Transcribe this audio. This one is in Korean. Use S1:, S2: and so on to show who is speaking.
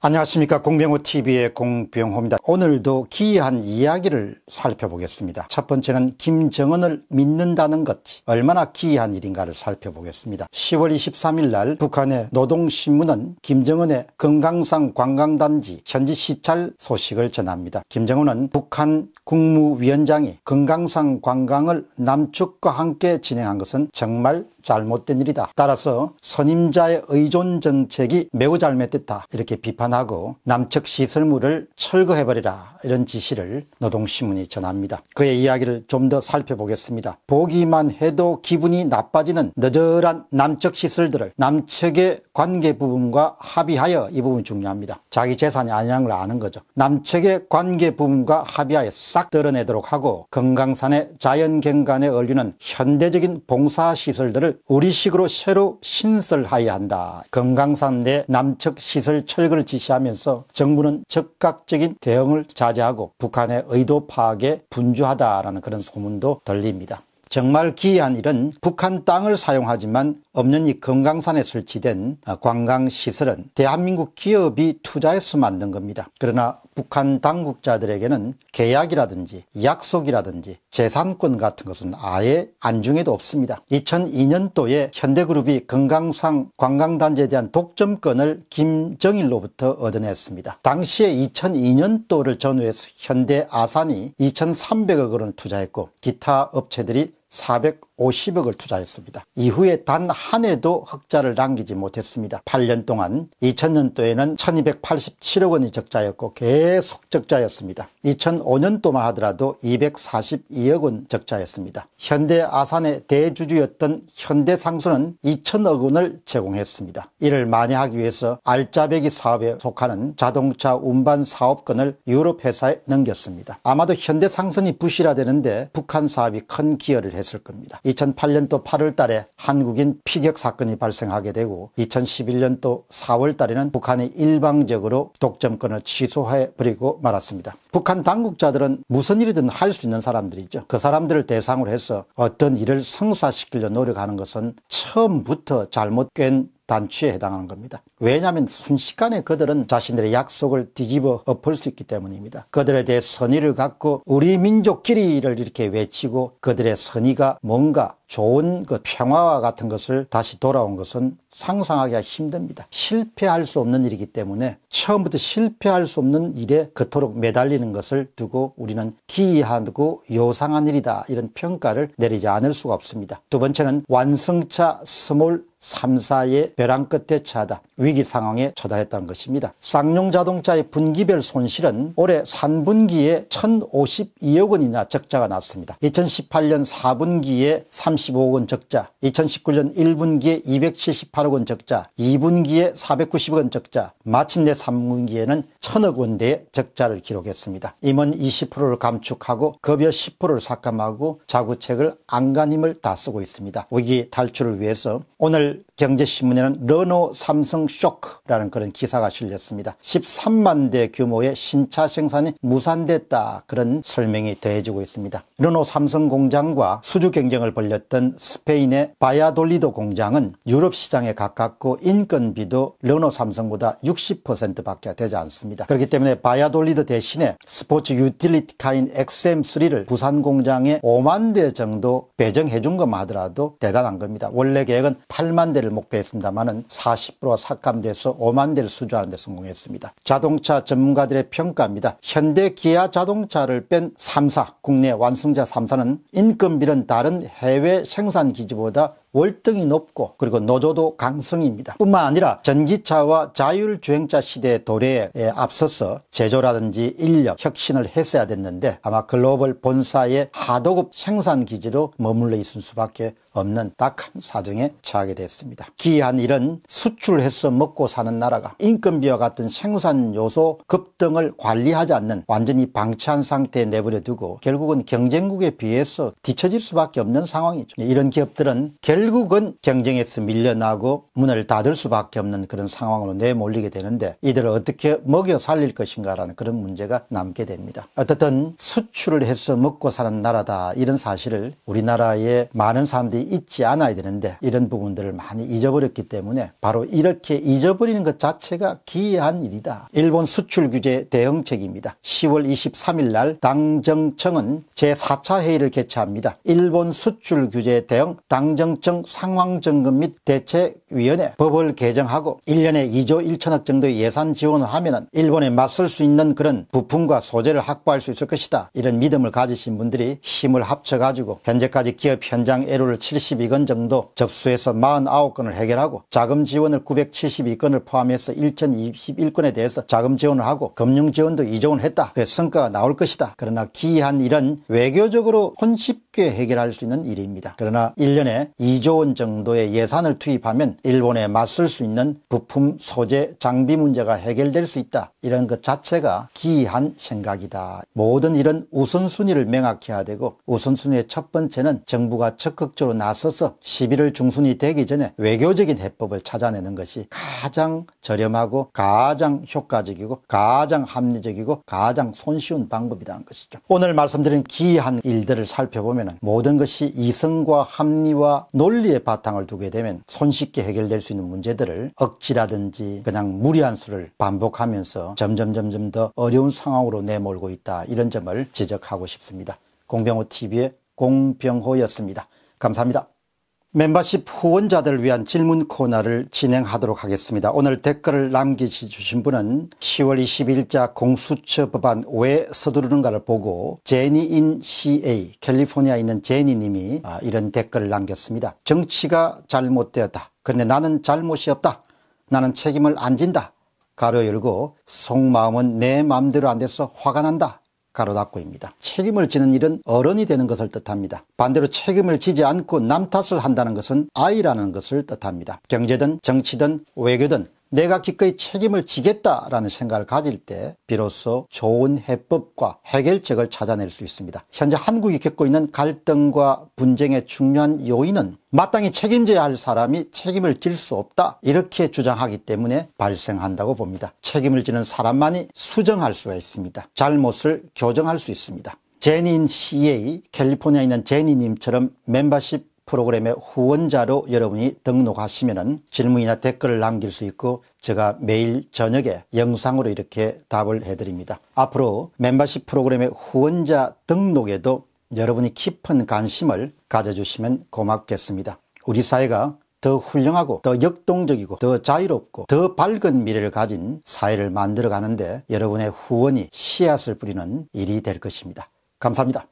S1: 안녕하십니까 공병호TV의 공병호입니다. 오늘도 기이한 이야기를 살펴보겠습니다. 첫 번째는 김정은을 믿는다는 것이 얼마나 기이한 일인가를 살펴보겠습니다. 10월 23일 날 북한의 노동신문은 김정은의 금강산 관광단지 현지 시찰 소식을 전합니다. 김정은은 북한 국무위원장이 금강산 관광을 남측과 함께 진행한 것은 정말 잘못된 일이다. 따라서 선임자의 의존 정책이 매우 잘못됐다. 이렇게 비판하고 남측 시설물을 철거해버리라 이런 지시를 노동신문이 전합니다. 그의 이야기를 좀 더 살펴보겠습니다. 보기만 해도 기분이 나빠지는 너절한 남측 시설들을 남측의 관계 부분과 합의하여 이 부분이 중요합니다. 자기 재산이 아니라는 걸 아는 거죠. 남측의 관계 부분과 합의하여 싹 드러내도록 하고 금강산의 자연경관에 어울리는 현대적인 봉사시설들을 우리식으로 새로 신설하여야 한다. 금강산 내 남측 시설 철거를 지시하면서 정부는 적극적인 대응을 자제하고 북한의 의도 파악에 분주하다라는 그런 소문도 들립니다. 정말 기이한 일은 북한 땅을 사용하지만 없는 이 금강산에 설치된 관광시설은 대한민국 기업이 투자해서 만든 겁니다. 그러나 북한 당국자들에게는 계약이라든지 약속이라든지 재산권 같은 것은 아예 안중에도 없습니다. 2002년도에 현대그룹이 금강산 관광단지에 대한 독점권을 김정일로부터 얻어냈습니다. 당시에 2002년도를 전후해서 현대아산이 2,300억 원을 투자했고 기타 업체들이 400 50억을 투자했습니다. 이후에 단 한 해도 흑자를 남기지 못했습니다. 8년 동안 2000년도에는 1287억 원이 적자였고 계속 적자였습니다. 2005년도만 하더라도 242억 원 적자였습니다. 현대 아산의 대주주였던 현대상수는 2000억 원을 제공했습니다. 이를 만회하기 위해서 알짜배기 사업에 속하는 자동차 운반 사업권을 유럽 회사에 넘겼습니다. 아마도 현대상선이 부실화되는데 북한 사업이 큰 기여를 했을 겁니다. 2008년도 8월 달에 한국인 피격 사건이 발생하게 되고 2011년도 4월 달에는 북한이 일방적으로 독점권을 취소해 버리고 말았습니다. 북한 당국자들은 무슨 일이든 할 수 있는 사람들이죠. 그 사람들을 대상으로 해서 어떤 일을 성사시키려 노력하는 것은 처음부터 잘못된 단추에 해당하는 겁니다. 왜냐하면 순식간에 그들은 자신들의 약속을 뒤집어 엎을 수 있기 때문입니다. 그들에 대해 선의를 갖고 우리 민족끼리를 이렇게 외치고 그들의 선의가 뭔가 좋은 그 평화와 같은 것을 다시 돌아온 것은 상상하기가 힘듭니다. 실패할 수 없는 일이기 때문에 처음부터 실패할 수 없는 일에 그토록 매달리는 것을 두고 우리는 기이하고 요상한 일이다 이런 평가를 내리지 않을 수가 없습니다. 두 번째는 완성차 스몰 3사의 벼랑 끝에 차다. 위기 상황에 처달했다는 것입니다. 쌍용 자동차의 분기별 손실은 올해 3분기에 1,052억 원이나 적자가 났습니다. 2018년 4분기에 35억 원 적자, 2019년 1분기에 278억 원 적자, 2분기에 490억 원 적자, 마침내 3분기에는 1,000억 원대 의 적자를 기록했습니다. 임원 20%를 감축하고 급여 10%를 삭감하고 자구책을 안간힘을 다 쓰고 있습니다. 위기 탈출을 위해서 오늘 경제신문에는 르노 삼성 쇼크라는 그런 기사가 실렸습니다. 13만 대 규모의 신차 생산이 무산됐다 그런 설명이 더해지고 있습니다. 르노 삼성 공장과 수주 경쟁을 벌렸던 스페인의 바야돌리도 공장은 유럽 시장에 가깝고 인건비도 르노 삼성보다 60%밖에 되지 않습니다. 그렇기 때문에 바야돌리도 대신에 스포츠 유틸리티카인 XM3를 부산 공장에 5만 대 정도 배정해 준 것만 하더라도 대단한 겁니다. 원래 계획은 8만 대를 증가를 목표했습니다만은 40% 삭감돼서 5만 대를 수주하는 데 성공했습니다. 자동차 전문가들의 평가입니다. 현대 기아 자동차를 뺀 3사, 국내 완성차 3사는 인건비는 다른 해외 생산기지보다 월등히 높고 그리고 노조도 강성입니다. 뿐만 아니라 전기차와 자율주행차 시대 도래에 앞서서 제조라든지 인력, 혁신을 했어야 됐는데 아마 글로벌 본사의 하도급 생산기지로 머물러 있을 수밖에 없는 딱한 사정에 처하게 됐습니다. 기이한 일은 수출해서 먹고 사는 나라가 인건비와 같은 생산 요소 급등을 관리하지 않는 완전히 방치한 상태에 내버려 두고 결국은 경쟁국에 비해서 뒤처질 수밖에 없는 상황이죠. 이런 기업들은 결국 결국은 경쟁에서 밀려나고 문을 닫을 수밖에 없는 그런 상황으로 내몰리게 되는데 이들을 어떻게 먹여 살릴 것인가라는 그런 문제가 남게 됩니다. 어떻든 수출을 해서 먹고 사는 나라다 이런 사실을 우리나라에 많은 사람들이 잊지 않아야 되는데 이런 부분들을 많이 잊어버렸기 때문에 바로 이렇게 잊어버리는 것 자체가 기이한 일이다. 일본 수출 규제 대응책입니다. 10월 23일 날 당정청은 제4차 회의를 개최합니다. 일본 수출 규제 대응 당정청 국정 상황 점검 및 대체 위원회 법을 개정하고 1년에 2조 1천억 정도의 예산 지원을 하면 일본에 맞설 수 있는 그런 부품과 소재를 확보할 수 있을 것이다. 이런 믿음을 가지신 분들이 힘을 합쳐가지고 현재까지 기업 현장 애로를 72건 정도 접수해서 49건을 해결하고 자금 지원을 972건을 포함해서 1,021건에 대해서 자금 지원을 하고 금융 지원도 2조 원 했다. 그래서 성과가 나올 것이다. 그러나 기이한 일은 외교적으로 혼쉽게 해결할 수 있는 일입니다. 그러나 1년에 2조 원 정도의 예산을 투입하면 일본에 맞설 수 있는 부품, 소재, 장비 문제가 해결될 수 있다. 이런 것 자체가 기이한 생각이다. 모든 일은 우선순위를 명확해야 되고 우선순위의 첫 번째는 정부가 적극적으로 나서서 11월 중순이 되기 전에 외교적인 해법을 찾아내는 것이 가장 저렴하고 가장 효과적이고 가장 합리적이고 가장 손쉬운 방법이라는 것이죠. 오늘 말씀드린 기이한 일들을 살펴보면 모든 것이 이성과 합리와 논리의 바탕을 두게 되면 손쉽게 해결될 수 있는 문제들을 억지라든지 그냥 무리한 수를 반복하면서 점점 점점 더 어려운 상황으로 내몰고 있다 이런 점을 지적하고 싶습니다. 공병호 TV의 공병호였습니다. 감사합니다. 멤버십 후원자들을 위한 질문 코너를 진행하도록 하겠습니다. 오늘 댓글을 남기주신 분은 10월 20일자 공수처 법안 왜 서두르는가를 보고 제니인 CA 캘리포니아에 있는 제니님이 아, 이런 댓글을 남겼습니다. 정치가 잘못되었다. 그런데 나는 잘못이 없다. 나는 책임을 안 진다. 가로 열고 속마음은 내 마음대로 안 돼서 화가 난다. 가로 닫고입니다. 책임을 지는 일은 어른이 되는 것을 뜻합니다. 반대로 책임을 지지 않고 남 탓을 한다는 것은 아이라는 것을 뜻합니다. 경제든 정치든 외교든 내가 기꺼이 책임을 지겠다라는 생각을 가질 때 비로소 좋은 해법과 해결책을 찾아낼 수 있습니다. 현재 한국이 겪고 있는 갈등과 분쟁의 중요한 요인은 마땅히 책임져야 할 사람이 책임을 질 수 없다 이렇게 주장하기 때문에 발생한다고 봅니다. 책임을 지는 사람만이 수정할 수가 있습니다. 잘못을 교정할 수 있습니다. 제닌 니 CA 캘리포니아에 있는 제니님처럼 멤버십 프로그램의 후원자로 여러분이 등록하시면 질문이나 댓글을 남길 수 있고 제가 매일 저녁에 영상으로 이렇게 답을 해드립니다. 앞으로 멤버십 프로그램의 후원자 등록에도 여러분이 깊은 관심을 가져주시면 고맙겠습니다. 우리 사회가 더 훌륭하고 더 역동적이고 더 자유롭고 더 밝은 미래를 가진 사회를 만들어 가는데 여러분의 후원이 씨앗을 뿌리는 일이 될 것입니다. 감사합니다.